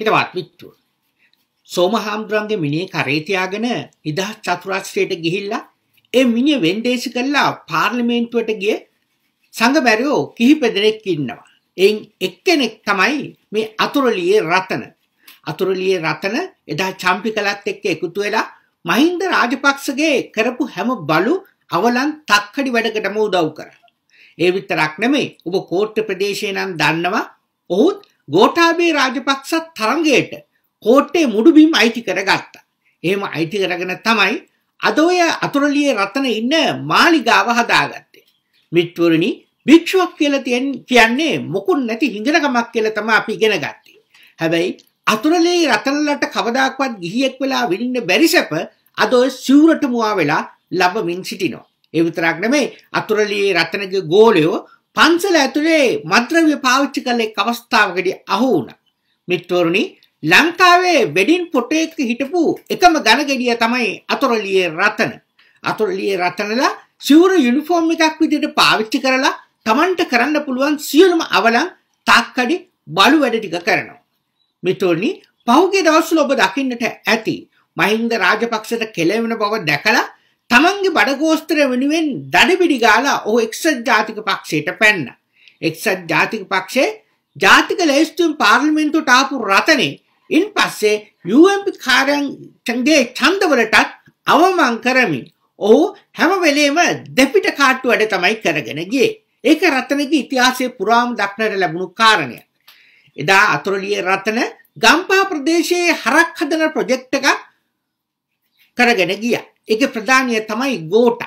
හිතවත් මිත්‍රුව. සෝමහාම්දුරන්ගේ මිනිහ කරේ තියාගෙන නිදහස් චතුරාස්‍රයට ගිහිල්ලා ඒ මිනිහ වෙන්දේසි කරලා පාර්ලිමේන්තුවට ගිය සංගමැරයෝ කිහිප දෙනෙක් ඉන්නවා. එයින් එක්කෙනෙක් තමයි මේ අතුරුලියේ රතන. අතුරුලියේ රතන එදා චම්පිකලත් එක්ක එකතු වෙලා මහින්ද රාජපක්ෂගේ කරපු හැම බලු අවලන් තක්කඩි වැඩකටම උදව් කරා. ඒ විතරක් නෙමෙයි ඔබ කෝට්ට ප්‍රදේශේ නම් දන්නවා ඔහුත් ගෝඨාභය රාජපක්ෂත් තරංගයට කෝට්ටේ මුඩුබිම් අයිති කරගත්තා. එහෙම අයිති කරගෙන තමයි අද ඔය අතුරුලියේ රතන ඉන්න මාලිගාව හදාගත්තේ. මිත්වරුනි භික්ෂුවක් කියලා කියන්නේ මොකුන් නැති හිඟනකමක් කියලා තමයි අපි ඉගෙන ගත්තේ. හැබැයි අතුරුලියේ රතනලට කවදාක්වත් ගිහියෙක් වෙලා විඳින්න බැරි සැප අද ඔය සිවුරට මුවා වෙලා ලබමින් සිටිනවා. ඒ විතරක් නෙමෙයි අතුරුලියේ රතනගේ ගෝලයෝ පන්සල ඇතුලේ මද්‍රව්‍ය පාවිච්චි කළ එක් අවස්ථාවකදී අහු වුණා. මිත්‍රවරුනි ලංකාවේ වෙඩින් පොටේක හිටපු එකම ඝනගෙඩිය තමයි අතොරලියේ රතන. අතොරලියේ රතනලා සිවුර යුනිෆෝම් එකක් විදිහට පාවිච්චි කරලා Tamanට කරන්න පුළුවන් සියලුම අවලං තාක්කඩි බලු වැඩ ටික කරනවා. මිත්‍රවරුනි පහුගිය දවස්වල ඔබ දකින්නට ඇති මහින්ද රාජපක්ෂට කෙලවෙන බව දැකලා තමන්ගේ බඩගෝස්තර වෙනුවෙන් දඩබිඩි ගාලා ඔහු එක්සත් ජාතික පක්ෂයට පැන්න. එක්සත් ජාතික පක්ෂේ ජාතික ලැයිස්තුම් පාර්ලිමෙන්තුවට ආපු රතනේ ඉන් පස්සේ UMP කාර්යන්ගේ ඡන්දවලටත් අවමං කරමින් ඔහු හැම වෙලේම දෙපිට කාට්ටු වැඩ තමයි කරගෙන ගියේ. ඒක රතනගේ ඉතිහාසයේ පුරාම දක්නට ලැබුණු කාරණයක්. එදා අතුරුලිය රතන ගම්පා ප්‍රදේශයේ හරක් හදන ප්‍රොජෙක්ට් එකක් කරගෙන ගිය. එක ප්‍රධානය තමයි ගෝට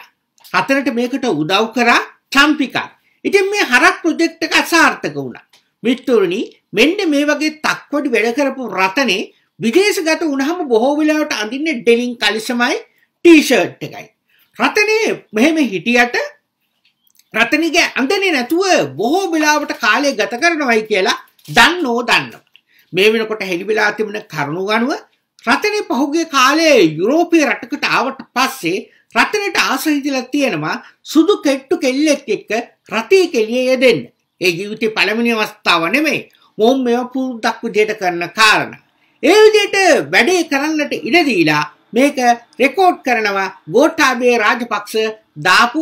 හතරට මේකට උදව් කරා චම්පිකා. ඉතින් මේ හරක් ප්‍රජෙක්්ට එක අසාර්ථක වුණ. මිත්තුරණි මෙන්න මේ වගේ තක්වට වැඩ කරපු රතනේ විදේශගත උනහම බොහෝ වෙලාවට අඳින්න ඩෙලින් කලිසමයි ටීෂර්ට් එකයි. රතනේ මෙහෙම හිටියට රතනගේ අඳනේ නැතුව බොහෝ වෙලාවට කාලය ගත කරනවයි කියලා දන්නෝ දන්නවා. මේ වෙනකොට හෙළිබිලා තිබෙන කරුණු ගනුව රතනේ පහුගිය කාලේ යුරෝපීය රටකට ආවට පස්සේ රතනට ආස හිතලා තියෙනවා සුදු කෙට්ටු කෙල්ලෙක් එක්ක රතේ කෙලිය යෙදෙන්න. ඒ ජීවිතේ පළවෙනි අවස්ථාව නෙමෙයි. මොම් මේව පුරුද්දක් විදියට කරන කාරණා. ඒ විදියට වැඩේ කරන්නට ඉඩ දීලා මේක රෙකෝඩ් කරනවා ගෝඨාභය රාජපක්ෂ දාපු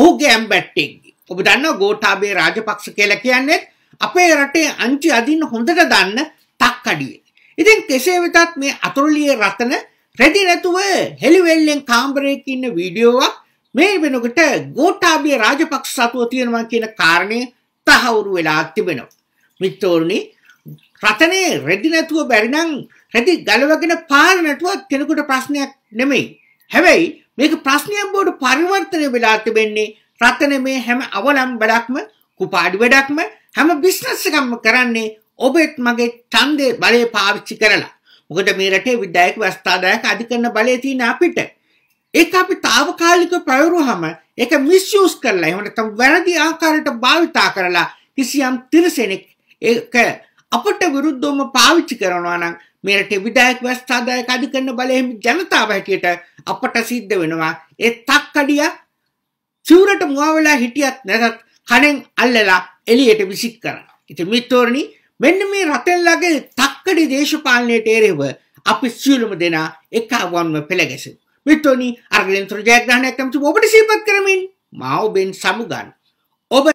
ඔහුගේ ඇම්බැට්ටෙක්ගේ. ඔබ දන්නවා ගෝඨාභය රාජපක්ෂ කියලා කියන්නේ අපේ රටේ අංචි අදින්න හොඳට දන්න තක්කඩියේ. ඉතින් කෙසේ වෙතත් මේ අතුරුලිය රතන රැදි නැතුව හෙළිවෙල්ලෙන් කාමරයක ඉන්න වීඩියෝවක් මේ වෙනකොට ගෝඨාභය රාජපක්ෂ සතුව තියෙනවා කියන කාරණය තහවුරු වෙලා තිබෙනවා. මිත්‍රෝනි රතනේ රෙදි නැතුව බැරි නම් රෙදි ගලවගෙන පාර නැතුවත් කෙනෙකුට ප්‍රශ්නයක් නෙමෙයි. හැබැයි මේක ප්‍රශ්නයක් බවට පරිවර්තනය වෙලා තිබෙන්නේ රතන මේ හැම අවලම්බලක්ම කුපාඩි වැඩක්ම හැම බිස්නස් එකක්ම කරන්නේ ඔබෙත් මගේ ඡන්දේ බලය පාවිච්චි කරලා. මොකද මේ රටේ විද්‍යායක ව්‍යවස්ථාදායක අධිකරණ බලය තියෙන අපිට. ඒක අපි తాවකාලිකව පවරුවහම ඒක මිස්යූස් කරලා එහෙම නැත්නම් වැරදි ආකාරයට භාවිතා කරලා කිසියම් තිරසෙනෙක් ඒක අපට විරුද්ධවම පාවිච්චි කරනවා නම් මේ රටේ විධායක ව්‍යවස්ථාදායක අධිකරණ බලයේ ජනතාව හැටියට අපට සිද්ධ වෙනවා ඒ තක්කඩිය සිවුරට මුවා වෙලා හිටියත් නැතත් කණෙන් අල්ලලා එළියට විසික් කරනවා. ඉතින් මිත්‍රෝනි මෙන්න මේ රටල්ලාගේ තක්කඩි දේශපාලනයට එරෙව අපි සියලුම දෙනා එකවන්ව පෙළගැසෙමු. මිත්‍රෝනි අර්ගලෙන්තර ජයග්‍රහණයක් කැමති ඔබට සිහිපත් කරමින් මා ඔබෙන් සමුගන්නවා.